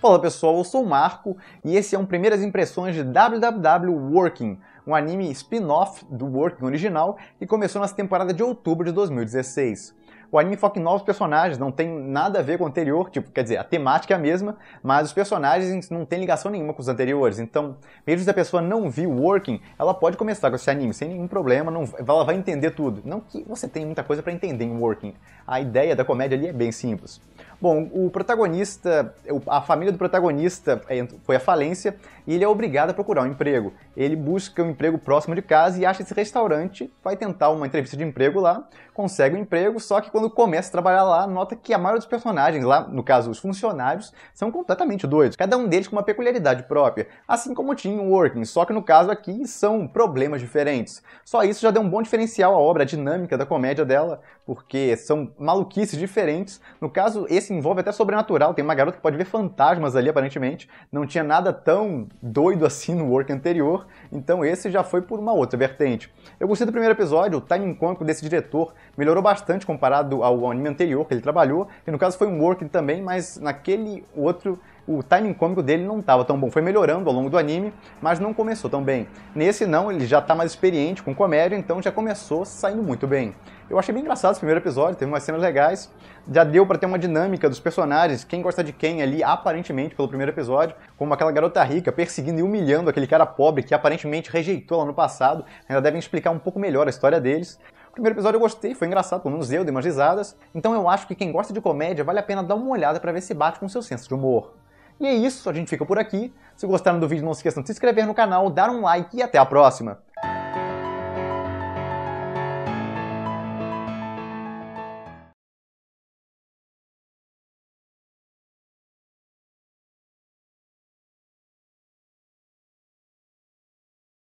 Fala pessoal, eu sou o Marco e esse é um Primeiras Impressões de WWW Working, um anime spin-off do Working original que começou nessa temporada de outubro de 2016. O anime foca em novos personagens, não tem nada a ver com o anterior, tipo, quer dizer, a temática é a mesma, mas os personagens não têm ligação nenhuma com os anteriores. Então, mesmo se a pessoa não viu Working, ela pode começar com esse anime sem nenhum problema, não, ela vai entender tudo. Não que você tenha muita coisa para entender em Working. A ideia da comédia ali é bem simples. Bom, o protagonista, a família do protagonista é, foi à falência e ele é obrigado a procurar um emprego. Ele busca um emprego próximo de casa e acha esse restaurante, vai tentar uma entrevista de emprego lá, consegue o um emprego, só que quando começa a trabalhar lá, nota que a maioria dos personagens lá, no caso os funcionários, são completamente doidos. Cada um deles com uma peculiaridade própria, assim como o Team Working, só que no caso aqui são problemas diferentes. Só isso já deu um bom diferencial à obra, à dinâmica da comédia dela, porque são maluquices diferentes. No caso, esse se envolve até sobrenatural. Tem uma garota que pode ver fantasmas ali, aparentemente. Não tinha nada tão doido assim no work anterior, então esse já foi por uma outra vertente. Eu gostei do primeiro episódio, o timing cômico desse diretor melhorou bastante comparado ao anime anterior que ele trabalhou, que no caso foi um work também, mas naquele outro o timing cômico dele não estava tão bom. Foi melhorando ao longo do anime, mas não começou tão bem. Nesse não, ele já está mais experiente com comédia, então já começou saindo muito bem. Eu achei bem engraçado esse primeiro episódio, teve umas cenas legais, já deu para ter uma dinâmica dos personagens, quem gosta de quem ali, aparentemente, pelo primeiro episódio, como aquela garota rica perseguindo e humilhando aquele cara pobre que aparentemente rejeitou ela no passado, ainda devem explicar um pouco melhor a história deles. O primeiro episódio eu gostei, foi engraçado, pelo menos eu dei umas risadas, então eu acho que quem gosta de comédia vale a pena dar uma olhada para ver se bate com seu senso de humor. E é isso, a gente fica por aqui. Se gostaram do vídeo, não se esqueçam de se inscrever no canal, dar um like e até a próxima!